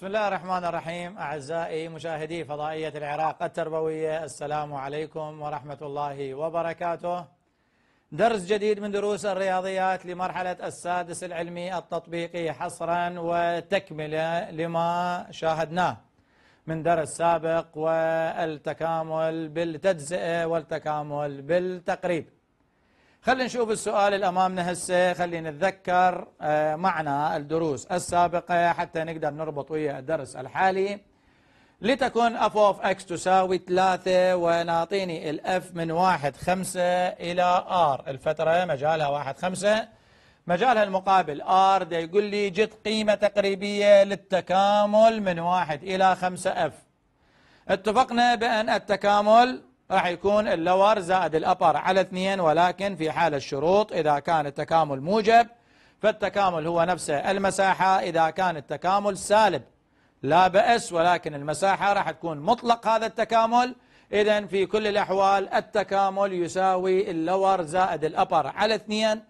بسم الله الرحمن الرحيم أعزائي مشاهدي فضائية العراق التربوية السلام عليكم ورحمة الله وبركاته درس جديد من دروس الرياضيات لمرحلة السادس العلمي التطبيقي حصرا وتكملة لما شاهدناه من درس سابق والتكامل بالتجزئة والتكامل بالتقريب خلينا نشوف السؤال اللي امامنا هسه خلينا نتذكر آه، معنى الدروس السابقه حتى نقدر نربط ويا الدرس الحالي لتكن اف اوف اكس تساوي 3 ونعطيني الاف من 1 5 الى ار الفتره مجالها 1 5 مجالها المقابل ار ده يقول لي جد قيمه تقريبيه للتكامل من 1 الى 5 اف اتفقنا بان التكامل راح يكون اللور زائد الأبر على اثنين ولكن في حال الشروط إذا كان التكامل موجب فالتكامل هو نفسه المساحة إذا كان التكامل سالب لا بأس ولكن المساحة راح تكون مطلق هذا التكامل إذا في كل الأحوال التكامل يساوي اللور زائد الأبر على اثنين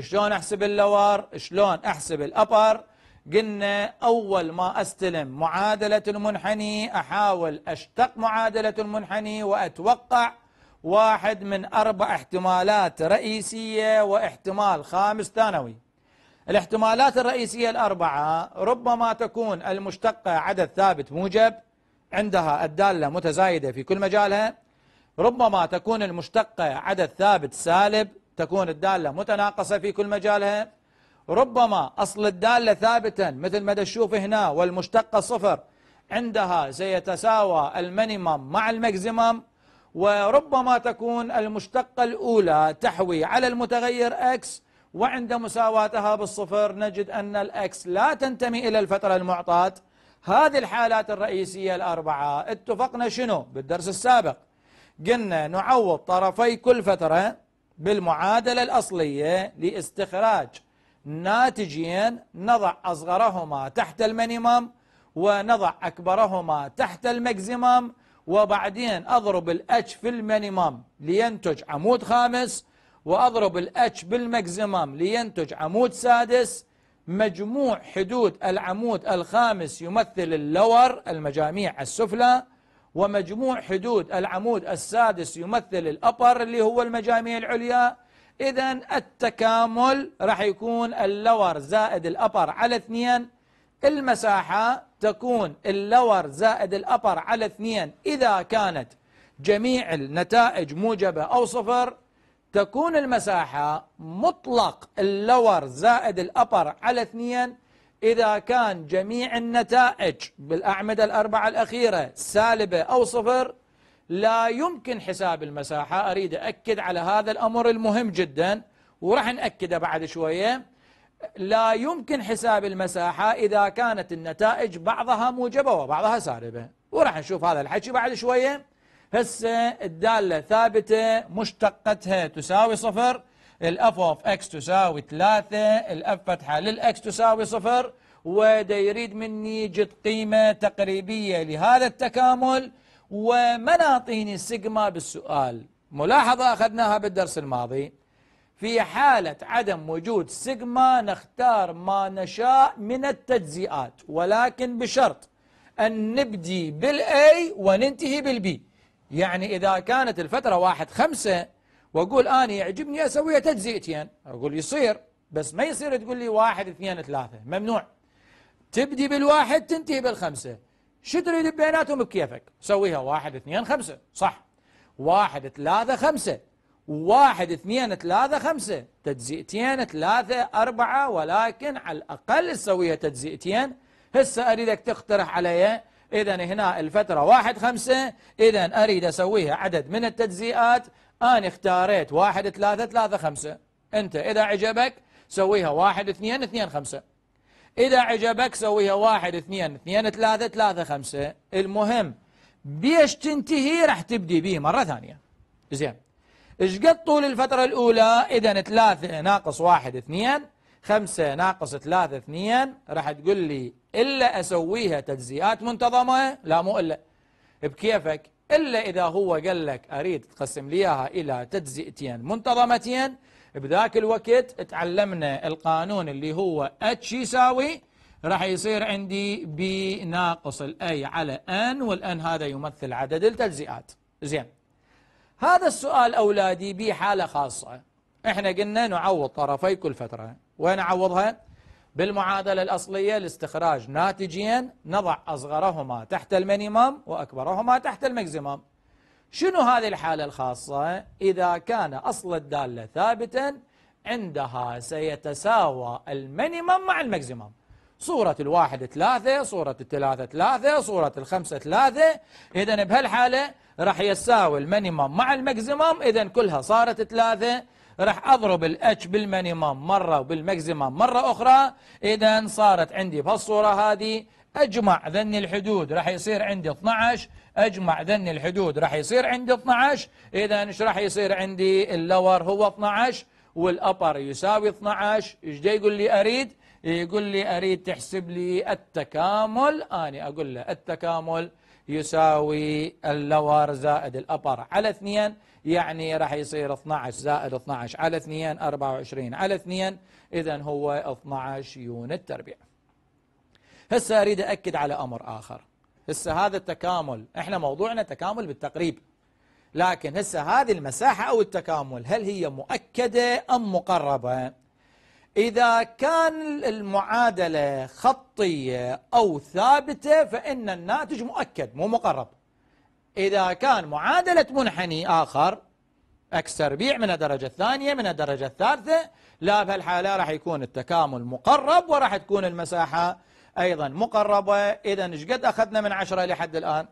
شلون أحسب اللور شلون أحسب الأبر قلنا أول ما أستلم معادلة المنحني أحاول أشتق معادلة المنحني وأتوقع واحد من أربع احتمالات رئيسية واحتمال خامس ثانوي الاحتمالات الرئيسية الأربعة ربما تكون المشتقة عدد ثابت موجب عندها الدالة متزايدة في كل مجالها ربما تكون المشتقة عدد ثابت سالب تكون الدالة متناقصة في كل مجالها ربما أصل الدالة ثابتا مثل ما تشوف هنا والمشتقة صفر عندها سيتساوى المينيمم مع الماكسيمم وربما تكون المشتقة الأولى تحوي على المتغير x وعند مساواتها بالصفر نجد أن X لا تنتمي إلى الفترة المعطاة هذه الحالات الرئيسية الأربعة اتفقنا شنو بالدرس السابق قلنا نعوض طرفي كل فترة بالمعادلة الأصلية لاستخراج ناتجين نضع أصغرهما تحت المينيمم ونضع أكبرهما تحت المكزيمم وبعدين أضرب الاتش في المينيمم لينتج عمود خامس وأضرب الاتش بالمكزيمم لينتج عمود سادس مجموع حدود العمود الخامس يمثل اللور المجاميع السفلى ومجموع حدود العمود السادس يمثل الأبر اللي هو المجاميع العليا إذا التكامل راح يكون اللور زائد الأبر على اثنين المساحة تكون اللور زائد الأبر على اثنين إذا كانت جميع النتائج موجبة أو صفر تكون المساحة مطلق اللور زائد الأبر على اثنين إذا كان جميع النتائج بالأعمدة الأربعة الأخيرة سالبة أو صفر لا يمكن حساب المساحة أريد أكد على هذا الأمر المهم جدا وراح نأكده بعد شوية لا يمكن حساب المساحة إذا كانت النتائج بعضها موجبة وبعضها سالبة وراح نشوف هذا الحكي بعد شوية هسه الدالة ثابتة مشتقتها تساوي صفر الاف اوف اكس تساوي ثلاثة الاف فتحة للاكس تساوي صفر وده يريد مني جد قيمة تقريبية لهذا التكامل ومناطين السيجما بالسؤال ملاحظة أخذناها بالدرس الماضي في حالة عدم وجود سيجما نختار ما نشاء من التجزئات ولكن بشرط أن نبدي بالأي وننتهي بالبي يعني إذا كانت الفترة واحد خمسة وأقول أنا يعجبني أسويها تجزئتين أقول يصير بس ما يصير تقول لي واحد اثنين ثلاثة ممنوع تبدي بالواحد تنتهي بالخمسة شو تريد ببياناتهم بكيفك سويها واحد اثنين خمسة صح واحد ثلاثة خمسة واحد اثنين ثلاثة خمسة تجزئتين ثلاثة أربعة ولكن على الأقل تسويها تجزئتين هسه أريدك تقترح علي إذا هنا الفترة واحد خمسة إذا أريد أسويها عدد من التجزئات أنا اختاريت واحد ثلاثة ثلاثة خمسة أنت إذا عجبك سويها واحد اثنين اثنين خمسة إذا عجبك سويها واحد اثنين اثنين ثلاثة ثلاثة خمسة المهم بيش تنتهي راح تبدي به مرة ثانية زين ايش قد طول الفترة الأولى إذا ثلاثة ناقص واحد اثنين خمسة ناقص ثلاثة اثنين راح تقول لي إلا أسويها تجزيئات منتظمة لا مو إلا بكيفك إلا إذا هو قال لك أريد تقسم ليها إلى تجزئتين منتظمتين بذاك الوقت تعلمنا القانون اللي هو اتش يساوي راح يصير عندي بي ناقص الاي على ان والان هذا يمثل عدد التجزئات زين هذا السؤال اولادي به حاله خاصه احنا قلنا نعوض طرفي كل فتره وين اعوضها بالمعادله الاصليه لاستخراج ناتجين نضع اصغرهما تحت المينيمم واكبرهما تحت الماكسيمم شنو هذه الحالة الخاصة إذا كان أصل الدالة ثابتا عندها سيتساوى المينيمم مع الماكسيمم صورة الواحد ثلاثة صورة الثلاثة ثلاثة صورة الخمسة ثلاثة إذا بهالحالة راح يساوي المينيمم مع الماكسيمم إذا كلها صارت ثلاثة راح أضرب الاتش بالمينيمم مرة وبالماكسيمم مرة أخرى إذا صارت عندي بهالصورة هذه أجمع ذني الحدود راح يصير عندي 12 أجمع ذن الحدود راح يصير عندي 12 إذا إيش راح يصير عندي اللور هو 12 والأبر يساوي 12 إيش جاي يقول لي أريد يقول لي أريد تحسب لي التكامل أنا أقول له التكامل يساوي اللور زائد الأبر على 2 يعني راح يصير 12 زائد 12 على 2 24 على 2 إذا هو 12 يونت تربيع هسه أريد أكد على أمر آخر هسه هذا التكامل احنا موضوعنا تكامل بالتقريب لكن هسه هذه المساحة أو التكامل هل هي مؤكدة أم مقربة إذا كان المعادلة خطية أو ثابتة فإن الناتج مؤكد مو مقرب إذا كان معادلة منحني آخر أكثر تربيع من الدرجة الثانية من الدرجة الثالثة لا بهالحالة راح يكون التكامل مقرب وراح تكون المساحة أيضا مقربة إذا إيش قد أخذنا من عشرة لحد الآن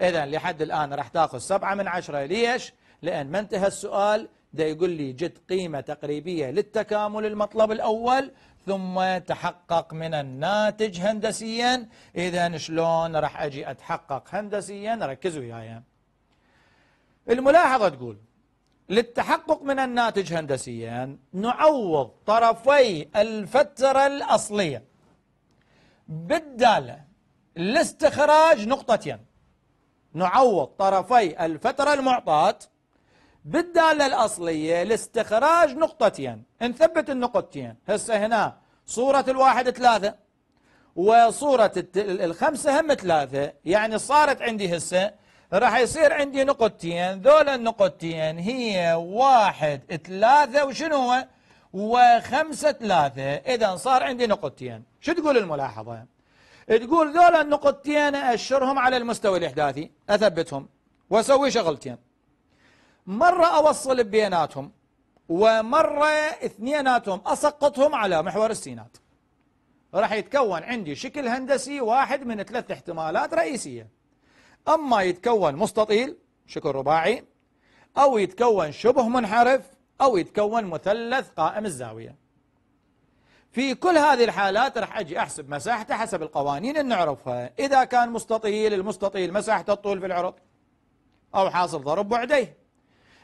إذا لحد الآن راح تأخذ سبعة من عشرة ليش؟ لأن ما انتهى السؤال ده يقول لي جد قيمة تقريبية للتكامل المطلب الأول ثم تحقق من الناتج هندسيا إذا شلون راح أجي أتحقق هندسيا ركزوا وياي الملاحظة تقول للتحقق من الناتج هندسيا نعوض طرفي الفترة الأصلية بالدالة لاستخراج نقطتين نعوض طرفي الفترة المعطاة بالدالة الأصلية لاستخراج نقطتين نثبت النقطتين هسه هنا صورة الواحد ثلاثة وصورة الخمسة هم ثلاثة يعني صارت عندي هسه راح يصير عندي نقطتين ذولا النقطتين هي واحد ثلاثة وشنو هو وخمسة ثلاثة إذا صار عندي نقطتين شو تقول الملاحظة تقول ذولا النقطتين أشرهم على المستوى الإحداثي أثبتهم وأسوي شغلتين مرة أوصل بيناتهم ومرة اثنيناتهم أسقطهم على محور السينات راح يتكون عندي شكل هندسي واحد من ثلاث احتمالات رئيسية أما يتكون مستطيل شكل رباعي أو يتكون شبه منحرف أو يتكون مثلث قائم الزاوية في كل هذه الحالات راح أجي أحسب مساحته حسب القوانين اللي نعرفها إذا كان مستطيل المستطيل مساحة الطول في العرض أو حاصل ضرب بعديه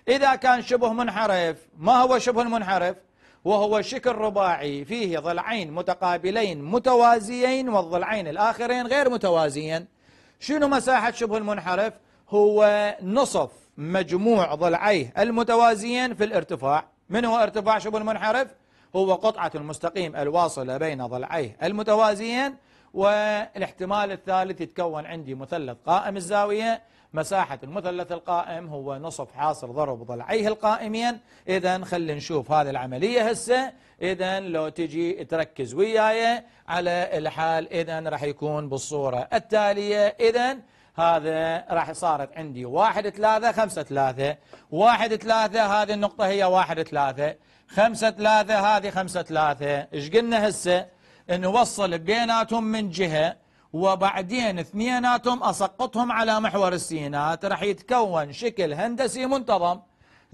إذا كان شبه منحرف ما هو شبه المنحرف وهو شكل رباعي فيه ضلعين متقابلين متوازيين والضلعين الآخرين غير متوازيين شنو مساحة شبه المنحرف هو نصف مجموع ضلعيه المتوازيين في الارتفاع من هو ارتفاع شبه المنحرف؟ هو قطعة المستقيم الواصلة بين ضلعيه المتوازيين والاحتمال الثالث يتكون عندي مثلث قائم الزاوية مساحة المثلث القائم هو نصف حاصل ضرب ضلعيه القائمين إذا خلينا نشوف هذه العملية هسه إذا لو تجي تركز وياي على الحال إذا راح يكون بالصورة التالية إذا هذا راح صارت عندي واحد ثلاثة خمسة ثلاثة واحد ثلاثة هذه النقطة هي واحد ثلاثة خمسة ثلاثة هذه خمسة ثلاثة ايش قلنا هسه نوصل بيناتهم من جهة وبعدين اثنيناتهم اسقطهم على محور السينات راح يتكون شكل هندسي منتظم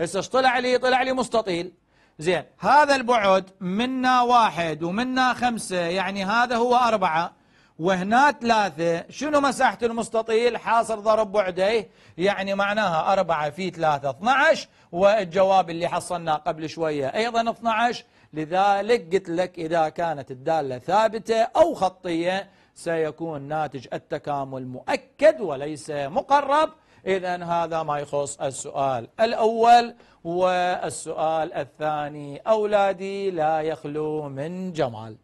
هسه طلع لي طلع لي مستطيل زين هذا البعد منا واحد ومنا خمسة يعني هذا هو أربعة وهنا ثلاثة شنو مساحة المستطيل حاصل ضرب بعديه يعني معناها أربعة في ثلاثة 12 والجواب اللي حصلناه قبل شوية أيضا 12 لذلك قلت لك إذا كانت الدالة ثابتة أو خطية سيكون ناتج التكامل مؤكد وليس مقرب إذا هذا ما يخص السؤال الأول والسؤال الثاني أولادي لا يخلو من جمال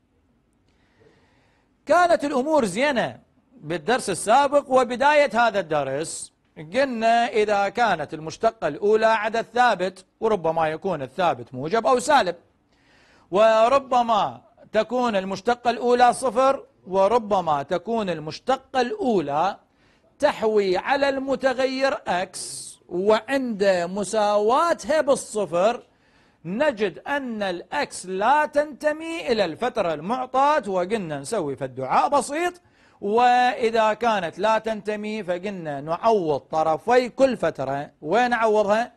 كانت الأمور زينة بالدرس السابق وبداية هذا الدرس قلنا إذا كانت المشتقة الأولى عدد ثابت وربما يكون الثابت موجب أو سالب وربما تكون المشتقة الأولى صفر وربما تكون المشتقة الأولى تحوي على المتغير أكس وعند مساواتها بالصفر نجد أن الأكس لا تنتمي إلى الفترة المعطاة وقلنا نسوي فالدعاء بسيط وإذا كانت لا تنتمي فقلنا نعوض طرفي كل فترة وين نعوضها؟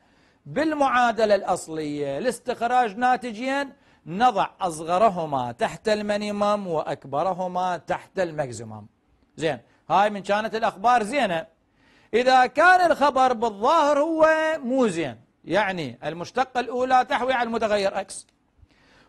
بالمعادلة الأصلية لاستخراج ناتجين نضع أصغرهما تحت المينيمم وأكبرهما تحت المكزمم زين هاي من كانت الأخبار زينة إذا كان الخبر بالظاهر هو مو زين يعني المشتقة الأولى تحوي على المتغير أكس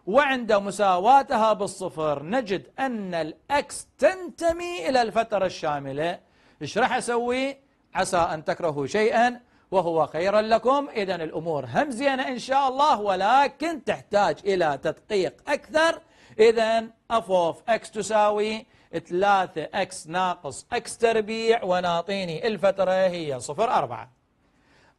وعند مساواتها بالصفر نجد أن الأكس تنتمي إلى الفترة الشاملة إيش راح أسوي؟ عسى أن تكرهوا شيئا وهو خيرا لكم إذا الأمور همزينة إن شاء الله ولكن تحتاج إلى تدقيق أكثر إذا أف أوف أكس تساوي 3 أكس ناقص أكس تربيع ونعطيني الفترة هي صفر أربعة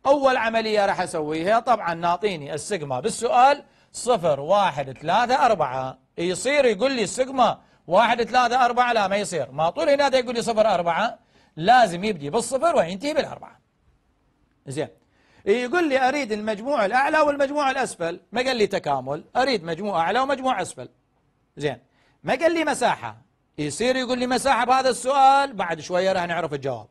أول عملية راح أسويها طبعا ناطيني السيجما بالسؤال صفر واحد ثلاثة أربعة يصير يقول لي السيجما واحد ثلاثة أربعة لا ما يصير ما طول هنا يقول لي صفر أربعة لازم يبدي بالصفر وينتهي بالأربعة زين يقول لي أريد المجموع الأعلى والمجموع الأسفل ما قال لي تكامل أريد مجموع أعلى ومجموع أسفل زين ما قال لي مساحة يصير يقول لي مساحة بهذا السؤال بعد شوية راح نعرف الجواب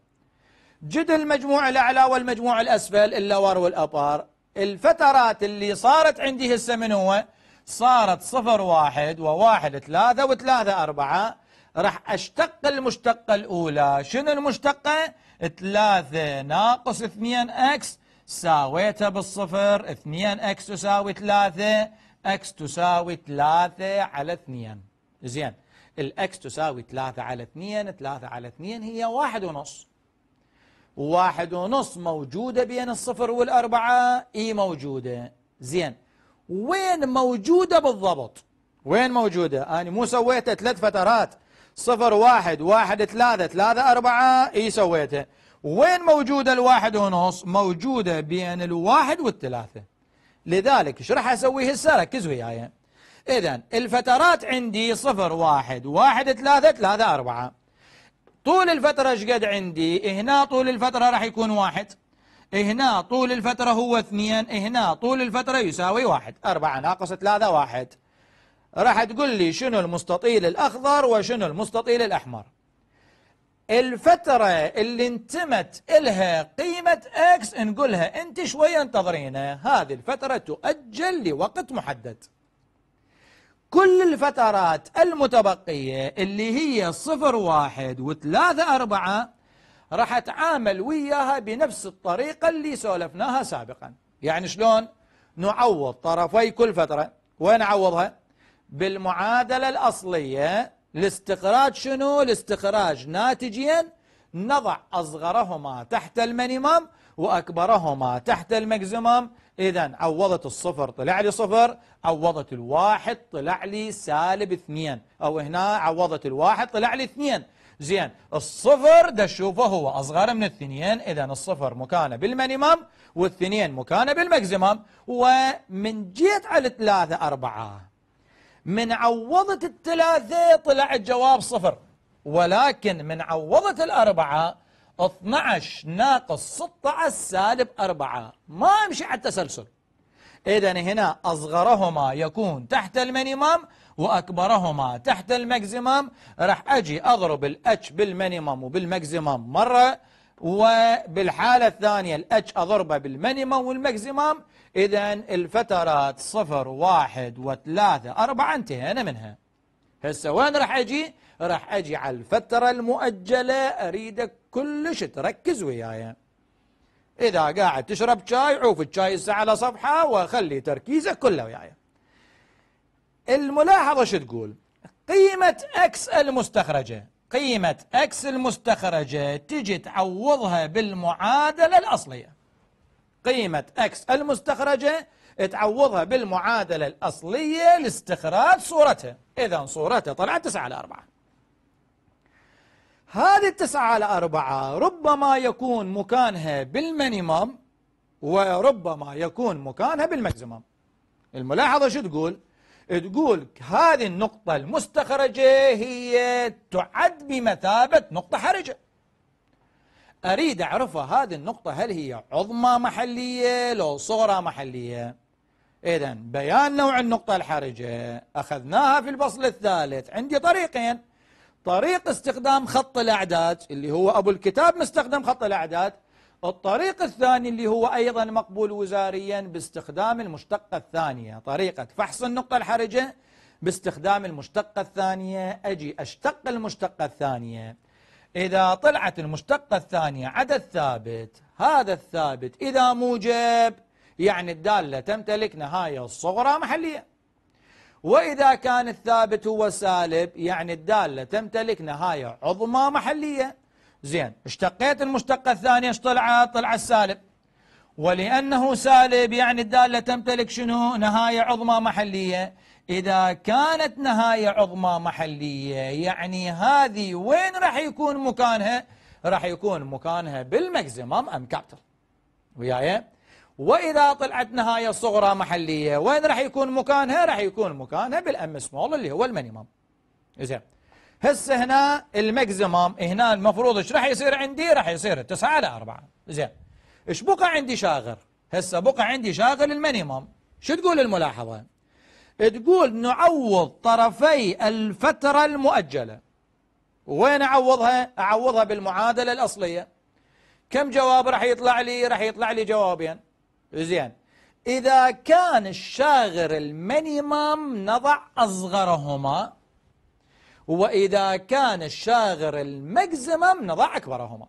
جد المجموع الأعلى والمجموع الأسفل اللور والأبار الفترات اللي صارت عندي هسه من هو صارت صفر واحد وواحد ثلاثة وثلاثة أربعة راح أشتق المشتقة الأولى شنو المشتقة؟ ثلاثة ناقص اثنين أكس ساويتها بالصفر اثنين أكس تساوي ثلاثة أكس تساوي ثلاثة على اثنين زين الأكس تساوي ثلاثة على اثنين ثلاثة على اثنين هي واحد ونص واحد ونص موجودة بين الصفر والأربعة إي موجودة زين وين موجودة بالضبط وين موجودة أنا يعني مو سويتها ثلاث فترات صفر واحد واحد ثلاثة ثلاثة أربعة إي سويتها وين موجودة الواحد ونص موجودة بين الواحد والثلاثة لذلك ايش راح أسوي هسه ركز وياي إذا الفترات عندي صفر واحد واحد ثلاثة ثلاثة أربعة طول الفترة ايش قد عندي هنا طول الفترة راح يكون واحد هنا طول الفترة هو اثنين هنا طول الفترة يساوي واحد أربعة ناقص ثلاثة واحد راح تقول لي شنو المستطيل الأخضر وشنو المستطيل الأحمر الفترة اللي انتمت إلها قيمة إكس نقولها انت شوية انتظرينا هذه الفترة تؤجل لوقت محدد كل الفترات المتبقية اللي هي صفر واحد وثلاثة أربعة راح أتعامل وياها بنفس الطريقة اللي سولفناها سابقا يعني شلون نعوض طرفي كل فترة وين أعوضها بالمعادلة الأصلية الاستخراج شنو الاستخراج ناتجيا نضع أصغرهما تحت المينيمم وأكبرهما تحت المكزمم إذا عوضت الصفر طلع لي صفر عوضت الواحد طلع لي سالب اثنين أو هنا عوضت الواحد طلع لي اثنين زين الصفر دشوفه هو أصغر من الاثنين إذا الصفر مكانه بالمينيمم والاثنين مكانه بالماكسيمم ومن جيت على الثلاثة أربعة من عوضت الثلاثة طلع الجواب صفر ولكن من عوضت الأربعة 12 ناقص 16 سالب 4 ما امشي على التسلسل إذا هنا أصغرهما يكون تحت المينيمم وأكبرهما تحت الماكسيمم راح أجي أضرب الاتش بالمينيمم وبالماكسيمم مرة وبالحالة الثانية الاتش أضربه بالمينيمم والماكسيمم إذا الفترات صفر واحد وثلاثة أربعة انتهينا منها هسه وين راح أجي؟ راح اجي على الفترة المؤجلة اريدك كلش تركز وياي اذا قاعد تشرب شاي عوف الشاي هسه على صفحة وخلي تركيزك كله وياي الملاحظة شو تقول قيمة اكس المستخرجة قيمة اكس المستخرجة تجي تعوضها بالمعادلة الاصلية قيمة اكس المستخرجة تعوضها بالمعادلة الأصلية لاستخراج صورتها إذا صورتها طلعت 9 على 4 هذه التسعة على أربعة ربما يكون مكانها بالمينيمم وربما يكون مكانها بالماكسيمم الملاحظة شو تقول؟ تقول هذه النقطة المستخرجة هي تعد بمثابة نقطة حرجة أريد أعرفها هذه النقطة هل هي عظمى محلية لو صغرى محلية إذا بيان نوع النقطة الحرجة أخذناها في الفصل الثالث عندي طريقين طريق استخدام خط الأعداد اللي هو أبو الكتاب مستخدم خط الأعداد الطريق الثاني اللي هو أيضا مقبول وزاريا باستخدام المشتقة الثانية طريقة فحص النقطة الحرجة باستخدام المشتقة الثانية أجي أشتق المشتقة الثانية إذا طلعت المشتقة الثانية عدد ثابت هذا الثابت إذا موجب يعني الدالة تمتلك نهاية صغرى محلية وإذا كان الثابت هو سالب يعني الدالة تمتلك نهاية عظمى محلية زين اشتقيت المشتقة الثانية ايش طلع السالب ولأنه سالب يعني الدالة تمتلك شنو نهاية عظمى محلية إذا كانت نهاية عظمى محلية يعني هذه وين راح يكون مكانها راح يكون مكانها بالمكزيمم أم كابتل وياي وإذا طلعت نهاية صغرى محلية وين راح يكون مكانها راح يكون مكانها بالأم سمول اللي هو المينيمم زين هسه هنا الماكسيمم هنا المفروض ايش راح يصير عندي راح يصير 9 على 4 زين ايش بقى عندي شاغر هسه بقى عندي شاغر المينيمم شو تقول الملاحظة تقول نعوض طرفي الفترة المؤجلة وين أعوضها أعوضها بالمعادلة الأصلية كم جواب راح يطلع لي راح يطلع لي جوابين زين إذا كان الشاغر المينيمم نضع أصغرهما وإذا كان الشاغر المكزيمم نضع أكبرهما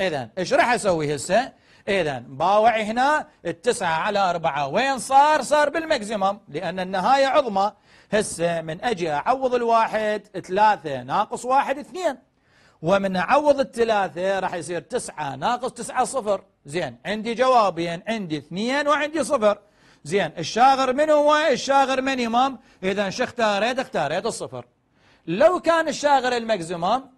إذا إيش راح أسوي هسه؟ إذا باوعي هنا التسعة على أربعة وين صار؟ صار بالماكسيمم لأن النهاية عظمى هسه من أجي أعوض الواحد ثلاثة ناقص واحد اثنين ومن أعوض الثلاثة راح يصير تسعة ناقص تسعة صفر زين عندي جوابين عندي اثنين وعندي صفر زين الشاغر من هو الشاغر من إمام إذا شو اختاريت اختاريت الصفر لو كان الشاغر المجز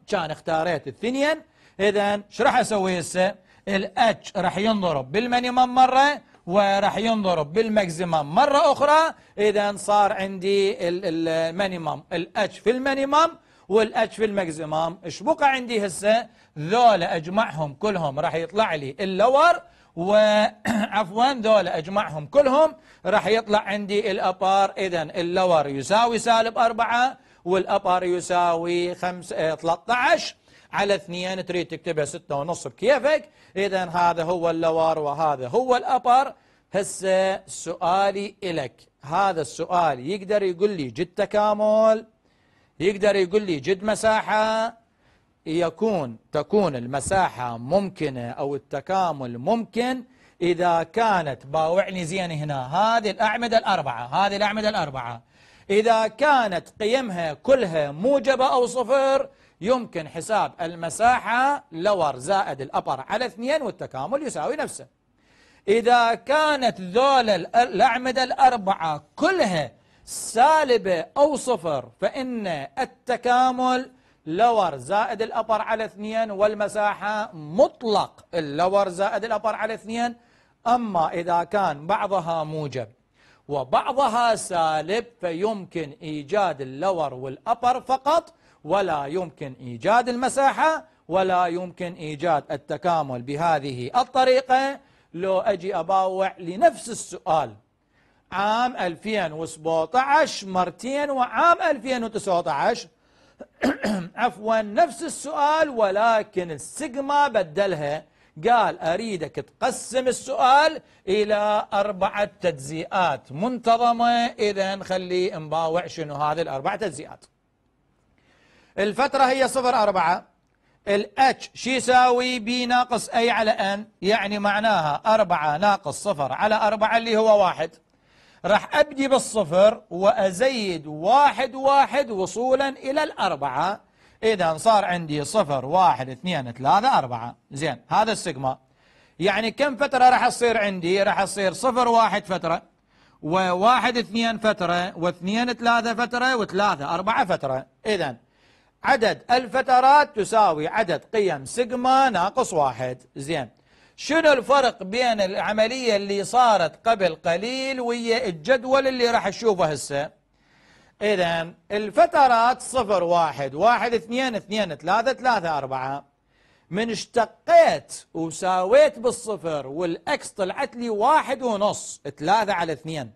كان اختاريت الاثنين إذا شو راح أسوي هسه الاتش راح ينضرب بالمينيمم مرة وراح ينضرب بالماكسيمم مرة أخرى إذا صار عندي المينيمم الاتش في المينيمم والاتش في الماكسيمم ايش بقى عندي هسه ذولا اجمعهم كلهم راح يطلع لي اللور وعفوا ذولا اجمعهم كلهم راح يطلع عندي الابار اذا اللور يساوي سالب 4 والابار يساوي 5 13 آه، على 2 تريد تكتبها 6 ونص بكيفك اذا هذا هو اللور وهذا هو الابر هسه سؤالي الك هذا السؤال يقدر يقول لي جد تكامل يقدر يقول لي جد مساحة يكون تكون المساحة ممكنة أو التكامل ممكن إذا كانت باوعني زين هنا هذه الأعمدة الأربعة هذه الأعمدة الأربعة إذا كانت قيمها كلها موجبة أو صفر يمكن حساب المساحة لور زائد الأبر على اثنين والتكامل يساوي نفسه إذا كانت ذول الأعمدة الأربعة كلها سالبة أو صفر فإن التكامل لور زائد الأبر على اثنين والمساحة مطلق اللور زائد الأبر على اثنين أما إذا كان بعضها موجب وبعضها سالب فيمكن إيجاد اللور والأبر فقط ولا يمكن إيجاد المساحة ولا يمكن إيجاد التكامل بهذه الطريقة لو أجي أباوع لنفس السؤال عام 2017 مرتين وعام 2019 عفوا نفس السؤال ولكن السيجما بدلها قال أريدك تقسم السؤال إلى أربعة تجزئات منتظمة إذا خلي مباوع شنو هذه الأربعة تجزئات الفترة هي صفر أربعة الاتش شو يساوي بي ناقص اي على ان يعني معناها أربعة ناقص صفر على أربعة اللي هو واحد راح أبدي بالصفر وأزيد واحد واحد وصولا إلى الأربعة إذا صار عندي صفر واحد اثنين ثلاثة أربعة زين هذا السيجما يعني كم فترة راح تصير عندي راح تصير صفر واحد فترة وواحد اثنين فترة واثنين ثلاثة فترة وثلاثة أربعة فترة إذا عدد الفترات تساوي عدد قيم سيجما ناقص واحد زين شنو الفرق بين العملية اللي صارت قبل قليل ويا الجدول اللي راح اشوفه هسه إذا الفترات صفر واحد واحد اثنين اثنين ثلاثة ثلاثة أربعة من اشتقيت وساويت بالصفر والأكس طلعت لي واحد ونص ثلاثة على اثنين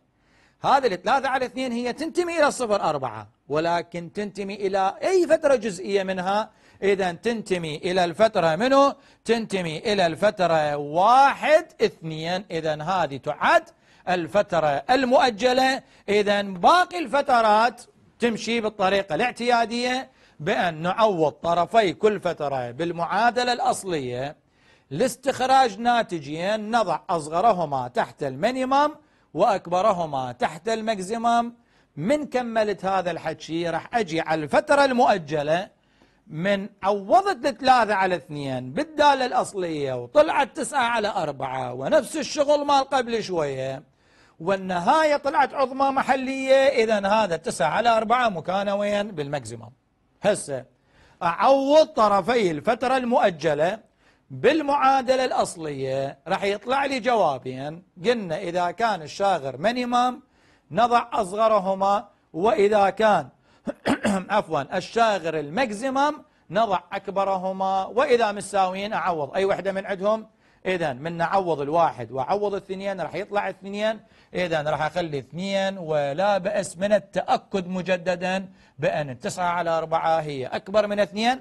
هذه الثلاثة على اثنين هي تنتمي إلى صفر أربعة ولكن تنتمي إلى أي فترة جزئية منها إذا تنتمي إلى الفترة منه تنتمي إلى الفترة واحد اثنين إذا هذه تعد الفترة المؤجلة إذا باقي الفترات تمشي بالطريقة الاعتيادية بأن نعوض طرفي كل فترة بالمعادلة الأصلية لاستخراج ناتجين نضع أصغرهما تحت المينيمم وأكبرهما تحت المكزيمم من كملت هذا الحكي راح أجي على الفترة المؤجلة من عوضت الثلاثة على اثنين بالدالة الأصلية وطلعت تسعة على أربعة ونفس الشغل مال قبل شوية والنهاية طلعت عظمى محلية إذا هذا تسعة على أربعة مكانه وين بالماكسيموم هسه أعوض طرفي الفترة المؤجلة بالمعادلة الأصلية راح يطلع لي جوابين قلنا إذا كان الشاغر من إمام نضع أصغرهما وإذا كان عفوا الشاغر الماكسيمم نضع أكبرهما وإذا مساويين أعوض أي وحدة من عندهم إذا من نعوض الواحد وأعوض الاثنين راح يطلع اثنين إذا راح أخلي اثنين ولا بأس من التأكد مجددا بأن التسعة على أربعة هي أكبر من اثنين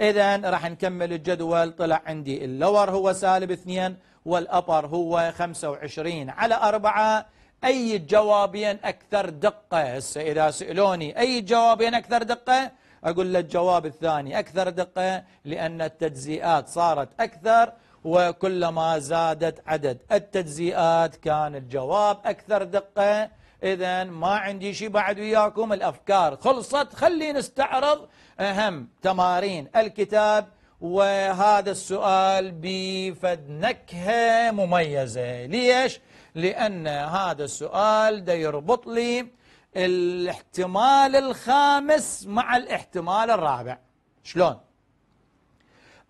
إذا راح نكمل الجدول طلع عندي اللور هو سالب اثنين والأبر هو 25 على أربعة أي الجوابين أكثر دقة هسه إذا سألوني أي جوابين أكثر دقة أقول له الجواب الثاني أكثر دقة لأن التجزئات صارت أكثر وكلما زادت عدد التجزئات كان الجواب أكثر دقة إذا ما عندي شيء بعد وياكم الأفكار خلصت خلي نستعرض أهم تمارين الكتاب وهذا السؤال بفد نكهة مميزة ليش؟ لأن هذا السؤال ده يربط لي الاحتمال الخامس مع الاحتمال الرابع شلون؟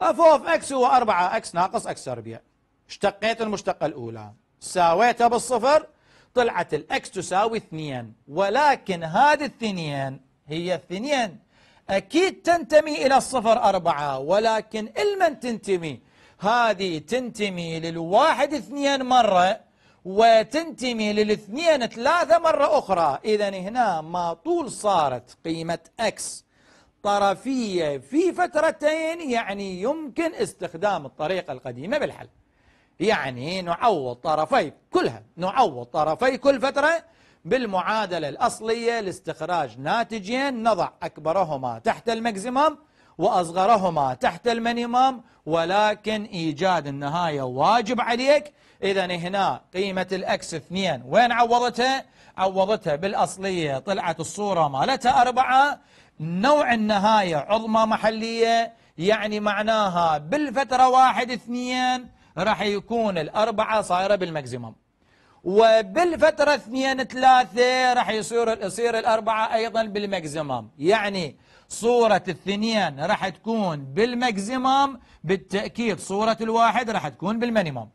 اف اوف اكس هو 4 اكس ناقص اكس تربيع اشتقيت المشتقة الأولى ساويتها بالصفر طلعت الاكس تساوي اثنين ولكن هذه الثنين هي الثنين أكيد تنتمي إلى الصفر أربعة ولكن المن تنتمي؟ هذه تنتمي للواحد اثنين مرة وتنتمي للاثنين ثلاثة مرة أخرى إذا هنا ما طول صارت قيمة أكس طرفية في فترتين يعني يمكن استخدام الطريقة القديمة بالحل يعني نعوض طرفي كلها نعوض طرفي كل فترة بالمعادلة الأصلية لاستخراج ناتجين نضع أكبرهما تحت المكزيمم وأصغرهما تحت المينيمم ولكن إيجاد النهاية واجب عليك إذا هنا قيمة الأكس اثنين وين عوضتها؟ عوضتها بالأصلية طلعت الصورة مالتها أربعة نوع النهاية عظمى محلية يعني معناها بالفترة واحد اثنين راح يكون الأربعة صايرة بالماكسيموم وبالفترة اثنين ثلاثة راح يصير يصير الأربعة أيضا بالماكسيموم يعني صورة الثنين راح تكون بالماكسيموم بالتأكيد صورة الواحد راح تكون بالمينيموم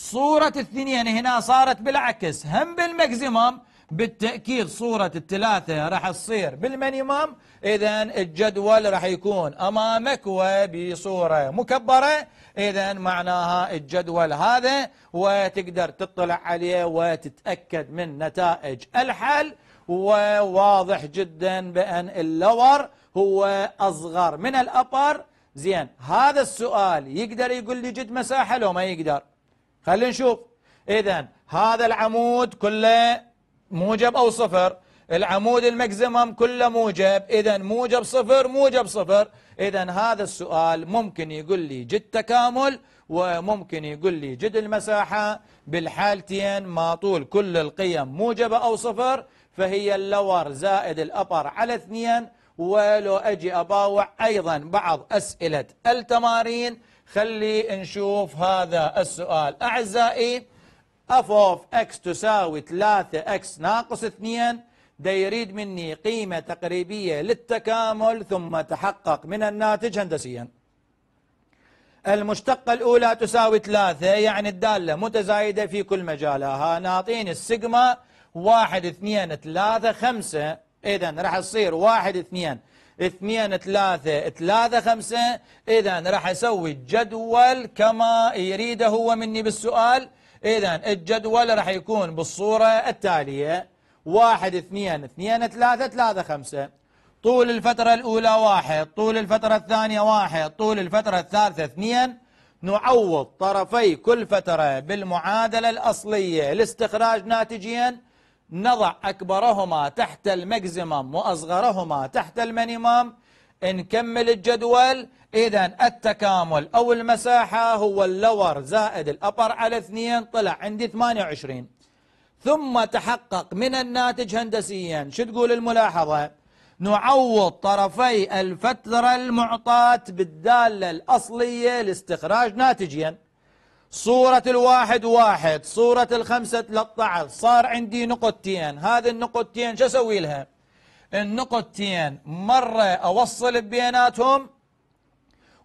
صورة الثنين هنا صارت بالعكس هم بالماكسيمم بالتأكيد صورة الثلاثة راح تصير بالمينيمم إذا الجدول راح يكون أمامك وبصورة مكبرة إذا معناها الجدول هذا وتقدر تطلع عليه وتتأكد من نتائج الحل وواضح جدا بأن اللور هو أصغر من الأبر زين هذا السؤال يقدر يقول لي جد مساحة لو ما يقدر خلينا نشوف اذا هذا العمود كله موجب او صفر العمود المكزمم كله موجب اذا موجب صفر موجب صفر اذا هذا السؤال ممكن يقول لي جد تكامل وممكن يقول لي جد المساحة بالحالتين ما طول كل القيم موجبة أو صفر فهي اللور زائد الأبر على اثنين ولو أجي أباوع أيضا بعض أسئلة التمارين خلي نشوف هذا السؤال أعزائي اف اوف اكس تساوي 3 اكس ناقص 2 ده يريد مني قيمة تقريبية للتكامل ثم تحقق من الناتج هندسيا المشتقة الأولى تساوي 3 يعني الدالة متزايدة في كل مجالها نعطيني السيجما 1 2 3 5 إذا راح تصير 1 2 اثنين ثلاثة ثلاثة خمسة إذا راح أسوي الجدول كما يريده هو مني بالسؤال إذا الجدول راح يكون بالصورة التالية واحد اثنين اثنين ثلاثة ثلاثة خمسة طول الفترة الأولى واحد طول الفترة الثانية واحد طول الفترة الثالثة اثنين نعوض طرفي كل فترة بالمعادلة الأصلية لاستخراج ناتجين نضع أكبرهما تحت المكزمم وأصغرهما تحت المنمم نكمل الجدول إذا التكامل أو المساحة هو اللور زائد الأبر على اثنين طلع عندي 28 ثم تحقق من الناتج هندسيا شو تقول الملاحظة نعوض طرفي الفترة المعطاة بالدالة الأصلية لاستخراج ناتجيا صورة الواحد واحد صورة الخمسة 13 صار عندي نقطتين هذه النقطتين شو أسوي لها النقطتين مرة أوصل بيناتهم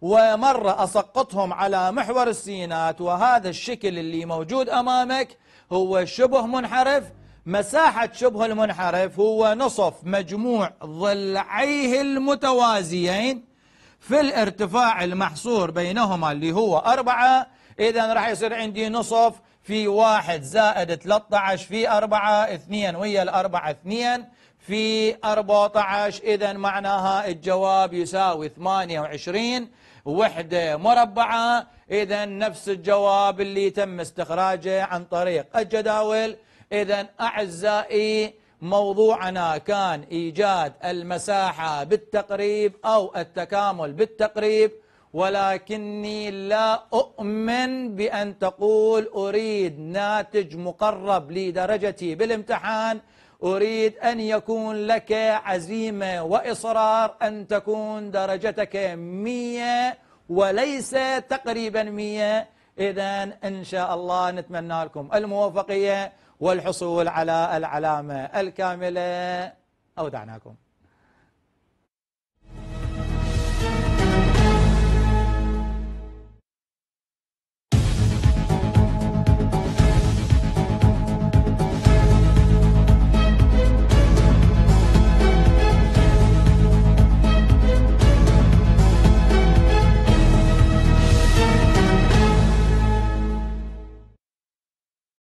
ومرة أسقطهم على محور السينات وهذا الشكل اللي موجود أمامك هو شبه منحرف مساحة شبه المنحرف هو نصف مجموع ضلعيه المتوازيين في الارتفاع المحصور بينهما اللي هو أربعة إذا راح يصير عندي نصف في واحد زائد 13 في 4 2 ويا الأربعة 2 في 14 إذا معناها الجواب يساوي 28 وحدة مربعة إذا نفس الجواب اللي تم استخراجه عن طريق الجداول إذا أعزائي موضوعنا كان إيجاد المساحة بالتقريب أو التكامل بالتقريب ولكني لا أؤمن بأن تقول أريد ناتج مقرب لدرجتي بالامتحان أريد أن يكون لك عزيمة وإصرار أن تكون درجتك مية وليس تقريبا مية إذا إن شاء الله نتمنى لكم الموفقية والحصول على العلامة الكاملة أودعناكم